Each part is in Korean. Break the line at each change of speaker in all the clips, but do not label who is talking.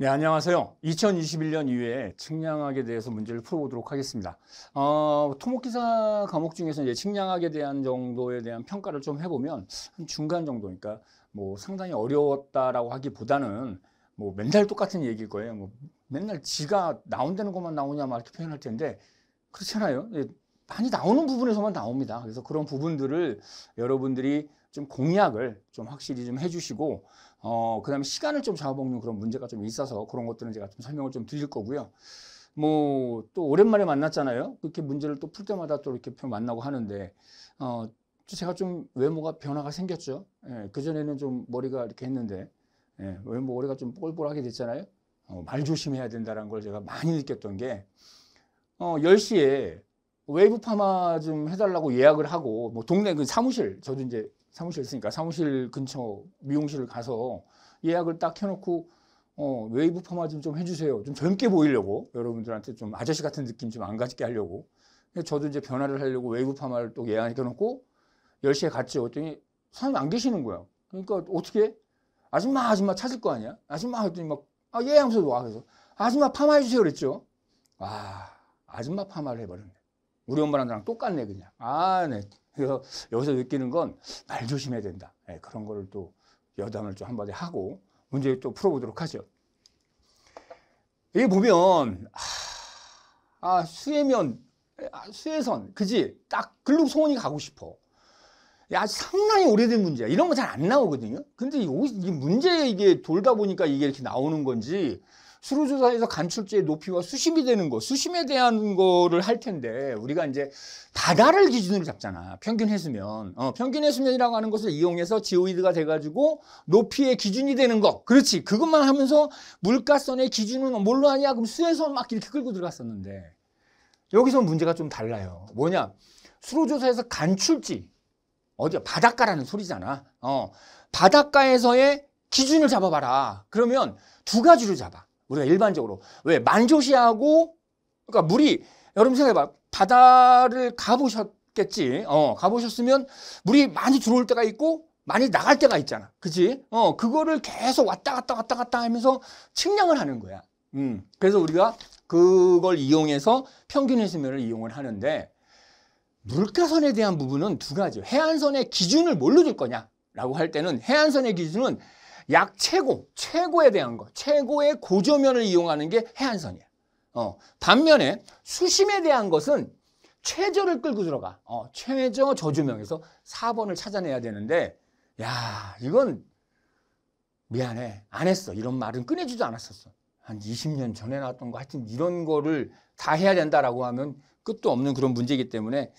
네, 안녕하세요. 2021년 이후에 측량학에 대해서 문제를 풀어보도록 하겠습니다. 어, 토목기사 과목 중에서 이제 측량학에 대한 정도에 대한 평가를 좀 해보면 한 중간 정도니까 뭐 상당히 어려웠다라고 하기보다는 뭐 맨날 똑같은 얘기일 거예요. 뭐 맨날 지가 나온다는 것만 나오냐 막 이렇게 표현할 텐데 그렇잖아요. 예, 많이 나오는 부분에서만 나옵니다. 그래서 그런 부분들을 여러분들이 좀 공약을 좀 확실히 좀 해주시고 어, 그 다음에 시간을 좀 잡아먹는 그런 문제가 좀 있어서 그런 것들은 제가 좀 설명을 좀 드릴 거고요. 뭐, 또 오랜만에 만났잖아요. 그렇게 문제를 또 풀 때마다 또 이렇게 만나고 하는데, 어, 제가 좀 외모가 변화가 생겼죠. 예, 그전에는 좀 머리가 이렇게 했는데, 예, 외모 머리가 좀 꼴볼하게 됐잖아요. 어, 말 조심해야 된다는 걸 제가 많이 느꼈던 게, 어, 10시에 웨이브 파마 좀 해달라고 예약을 하고, 뭐 동네 그 사무실, 저도 이제 사무실 있으니까 사무실 근처 미용실을 가서 예약을 딱 해놓고 어, 웨이브 파마 좀, 좀 해주세요. 좀 젊게 보이려고 여러분들한테 좀 아저씨 같은 느낌 좀 안 가지게 하려고. 저도 이제 변화를 하려고 웨이브 파마를 또 예약해놓고 10시에 갔죠. 그랬더니 사람이 안 계시는 거예요 그러니까 어떻게 아줌마 아줌마 찾을 거 아니야? 아줌마 했더니 막 아, 예 하면서 와. 그래서 아줌마 파마해주세요 그랬죠. 와 아줌마 파마를 해버렸네. 우리 엄마랑 똑같네 그냥. 아, 네. 그래서 여기서 느끼는 건 말 조심해야 된다. 네, 그런 거를 또 여담을 좀 한마디 하고 문제 또 풀어보도록 하죠. 이게 보면 아, 아 수혜면 아, 수혜선 그지 딱 글록소원이 가고 싶어. 야 상당히 오래된 문제야. 이런 거 잘 안 나오거든요. 근데 이 문제 이게 돌다 보니까 이게 이렇게 나오는 건지 수로조사에서 간출지의 높이와 수심이 되는 거, 수심에 대한 거를 할 텐데 우리가 이제 바다를 기준으로 잡잖아. 평균 해수면. 어, 평균 해수면이라고 하는 것을 이용해서 지오이드가 돼가지고 높이의 기준이 되는 거. 그렇지. 그것만 하면서 물가선의 기준은 뭘로 하냐? 그럼 수에서 막 이렇게 끌고 들어갔었는데 여기서 문제가 좀 달라요. 뭐냐? 수로조사에서 간출지 어디야 바닷가라는 소리잖아. 어 바닷가에서의 기준을 잡아봐라. 그러면 두 가지로 잡아. 우리가 일반적으로 왜 만조시하고 그러니까 물이 여러분 생각해봐 바다를 가보셨겠지 어 가보셨으면 물이 많이 들어올 때가 있고 많이 나갈 때가 있잖아 그지 어 그거를 계속 왔다 갔다 왔다 갔다 하면서 측량을 하는 거야 음 그래서 우리가 그걸 이용해서 평균 해수면을 이용을 하는데 물가선에 대한 부분은 두 가지 해안선의 기준을 뭘로 줄 거냐 라고 할 때는 해안선의 기준은 약 최고, 최고에 대한 거, 최고의 고조면을 이용하는 게 해안선이야. 어, 반면에 수심에 대한 것은 최저를 끌고 들어가. 어, 최저 저조명에서 4번을 찾아내야 되는데, 야, 이건 미안해. 안 했어. 이런 말은 꺼내지도 않았었어. 한 20년 전에 나왔던 거 하여튼 이런 거를 다 해야 된다라고 하면 끝도 없는 그런 문제이기 때문에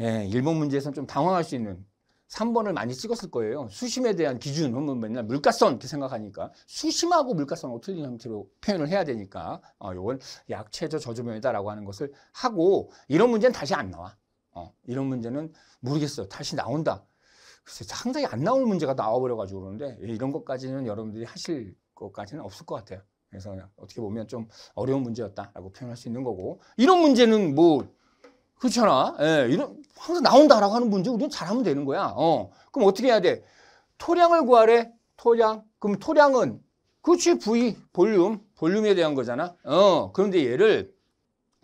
예, 일본 문제에서는 좀 당황할 수 있는 3번을 많이 찍었을 거예요. 수심에 대한 기준, 은면 맨날 뭐 물가선 이렇게 생각하니까 수심하고 물가선 어떻게 형태로 표현을 해야 되니까 어, 요건 약체저 저조명이다라고 하는 것을 하고 이런 문제는 다시 안 나와. 어, 이런 문제는 모르겠어요. 다시 나온다. 글쎄, 상당히 안 나올 문제가 나와버려가지고 그러는데 이런 것까지는 여러분들이 하실 것까지는 없을 것 같아요. 그래서 어떻게 보면 좀 어려운 문제였다라고 표현할 수 있는 거고 이런 문제는 뭐 그렇잖아. 예, 이런 항상 나온다라고 하는 문제 우리는 잘하면 되는 거야. 어. 그럼 어떻게 해야 돼? 토량을 구하래. 토량. 그럼 토량은 그치 부위, 볼륨, 볼륨에 대한 거잖아. 어. 그런데 얘를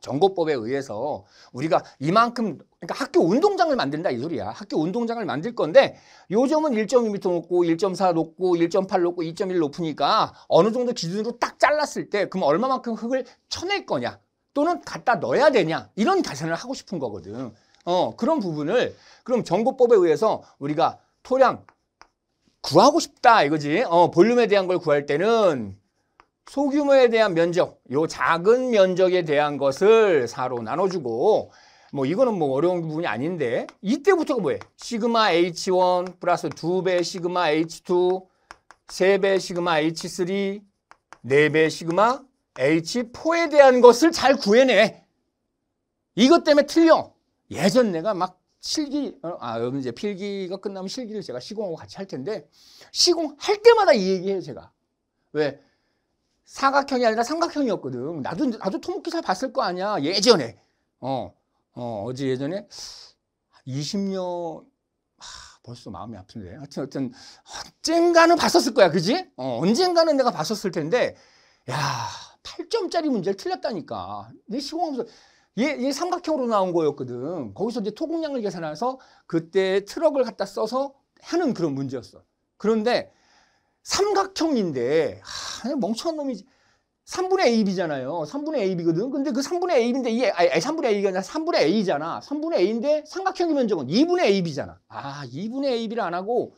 정보법에 의해서 우리가 이만큼 그러니까 학교 운동장을 만든다 이 소리야. 학교 운동장을 만들 건데 요점은 1.2m 높고 1.4 높고 1.8 높고 2.1 높으니까 어느 정도 기준으로 딱 잘랐을 때 그럼 얼마만큼 흙을 쳐낼 거냐 또는 갖다 넣어야 되냐 이런 계산을 하고 싶은 거거든. 어, 그런 부분을 그럼 정보법에 의해서 우리가 토량 구하고 싶다 이거지. 어, 볼륨에 대한 걸 구할 때는 소규모에 대한 면적, 요 작은 면적에 대한 것을 4로 나눠주고 뭐 이거는 뭐 어려운 부분이 아닌데 이때부터가 뭐예요? 시그마 H1 플러스 2배 시그마 H2 3배 시그마 H3 4배 시그마 H4에 대한 것을 잘 구해내. 이것 때문에 틀려. 예전 내가 막 실기 어, 아 여러분 이제 필기가 끝나면 실기를 제가 시공하고 같이 할 텐데 시공할 때마다 이 얘기해요 제가 왜 사각형이 아니라 삼각형이었거든 나도 나도 토목기사 봤을 거 아니야 예전에 어, 어 어제 예전에 20년 하, 벌써 마음이 아픈데 하여튼 하여튼 언젠가는 봤었을 거야 그지 어, 언젠가는 내가 봤었을 텐데 야 8점짜리 문제를 틀렸다니까 내 시공하면서 얘, 얘 삼각형으로 나온 거였거든. 거기서 이제 토공량을 계산해서 그때 트럭을 갖다 써서 하는 그런 문제였어. 그런데 삼각형인데 하, 멍청한 놈이지. 3분의 AB잖아요. 3분의 AB거든. 근데 그 3분의 a 인데이 3분의 A가 아니라 3분의 A잖아. 3분의 A인데 삼각형의 면적은 2분의 AB잖아. 아, 2분의 AB를 안 하고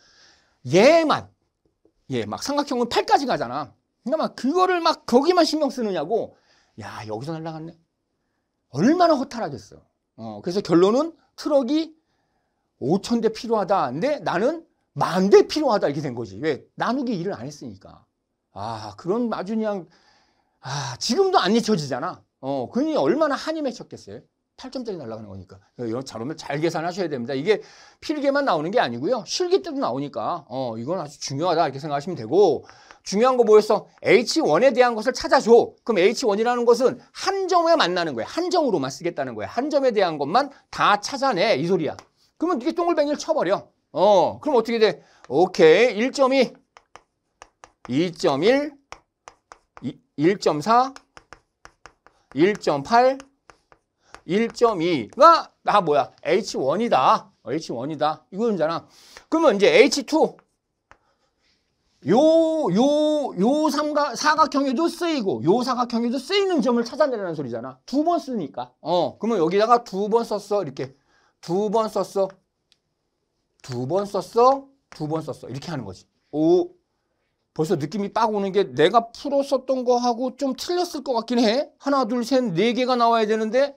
얘만 예, 막 삼각형은 8까지 가잖아. 그러니까 막 그거를 막 거기만 신경 쓰느냐고. 야, 여기서 날라갔네. 얼마나 허탈하겠어. 어, 그래서 결론은 트럭이 5천 대 필요하다. 근데 나는 만 대 필요하다. 이렇게 된 거지. 왜? 나누기 일을 안 했으니까. 아, 그런 아주 그냥, 아, 지금도 안 잊혀지잖아. 어, 그니 얼마나 한이 맺혔겠어요. 8점짜리 날아가는 거니까. 잘 오면 잘 계산하셔야 됩니다. 이게 필기만 나오는 게 아니고요. 실기 때도 나오니까 어 이건 아주 중요하다 이렇게 생각하시면 되고 중요한 거 뭐였어? H1에 대한 것을 찾아줘. 그럼 H1이라는 것은 한 점에 만나는 거야. 한 점으로만 쓰겠다는 거야. 한 점에 대한 것만 다 찾아내 이 소리야. 그러면 이게 동글뱅이를 쳐버려. 어 그럼 어떻게 돼? 오케이 1.2 2.1 1.4 1.8 1.2가 나 뭐야? H1이다. H1이다. 이거잖아. 그러면 이제 H2 요, 요, 요 삼각, 사각형에도 쓰이고, 요 사각형에도 쓰이는 점을 찾아내라는 소리잖아. 두 번 쓰니까. 어, 그러면 여기다가 두 번 썼어. 이렇게. 두 번 썼어. 두 번 썼어. 두 번 썼어. 이렇게 하는 거지. 오. 벌써 느낌이 빡 오는 게 내가 풀었었던 거하고 좀 틀렸을 것 같긴 해. 하나, 둘, 셋, 네 개가 나와야 되는데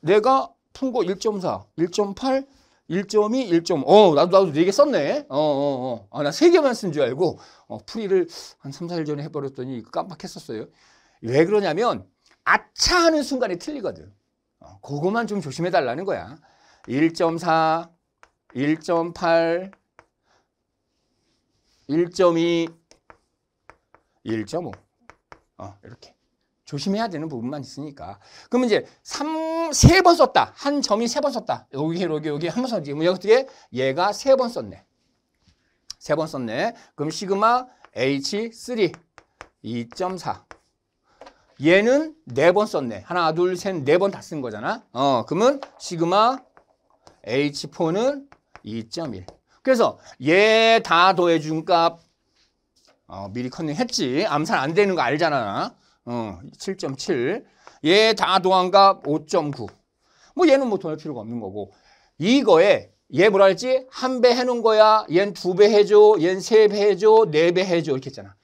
내가 푼거 1.4, 1.8, 1.2, 1.5. 나도, 나도 4개 썼네. 어, 어, 어. 아, 나 3개만 쓴 줄 알고, 어, 풀이를 한 3, 4일 전에 해버렸더니 깜빡했었어요. 왜 그러냐면, 아차 하는 순간에 틀리거든. 어, 그거만 좀 조심해달라는 거야. 1.4, 1.8, 1.2, 1.5. 어, 이렇게. 조심해야 되는 부분만 있으니까. 그러면 이제 3, 세번 썼다. 한 점이 세 번 썼다. 여기, 여기, 여기 한 번 썼 지금 어떻게 얘가 세 번 썼네. 세 번 썼네. 그럼 시그마 H3 2.4. 얘는 네 번 썼네. 하나, 둘, 셋, 네 번 다 쓴 거잖아. 어, 그러면 시그마 H4는 2.1. 그래서 얘 다 더해준 값 어, 미리 컨닝 했지. 암살 안 되는 거 알잖아. 어, 7.7. 얘 다동안값 5.9. 뭐 얘는 뭐 돈할 필요가 없는 거고. 이거에 얘뭘할지한 배 해놓은 거야. 얘는 두 배 해줘. 얘는 세 배 해줘. 네 배 해줘. 이렇게 했잖아.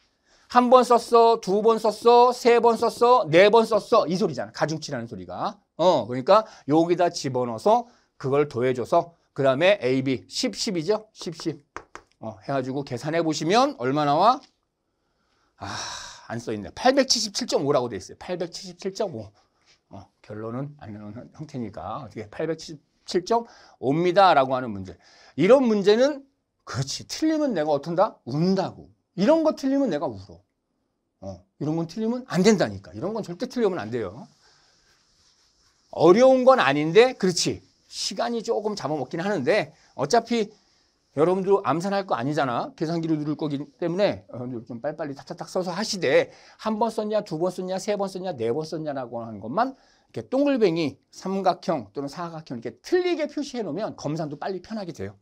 한 번 썼어. 두 번 썼어. 세 번 썼어. 네 번 썼어. 이 소리잖아. 가중치라는 소리가. 어, 그러니까 여기다 집어넣어서 그걸 더해줘서 그 다음에 AB 10, 10이죠? 10, 10. 어, 해가지고 계산해 보시면 얼마 나와? 아... 안 써있네. 877.5라고 돼 있어요. 877.5. 어, 결론은 안 나오는 형태니까 어떻게 877.5입니다라고 하는 문제. 이런 문제는 그렇지. 틀리면 내가 어떤다? 운다고. 이런 거 틀리면 내가 울어. 어, 이런 건 틀리면 안 된다니까. 이런 건 절대 틀리면 안 돼요. 어려운 건 아닌데, 그렇지. 시간이 조금 잡아먹긴 하는데, 어차피 여러분들 암산할 거 아니잖아. 계산기를 누를 거기 때문에 좀 빨리빨리 탁탁탁 써서 하시되 한 번 썼냐, 두 번 썼냐, 세 번 썼냐, 네 번 썼냐라고 하는 것만 이렇게 동글뱅이, 삼각형 또는 사각형 이렇게 틀리게 표시해 놓으면 검산도 빨리 편하게 돼요.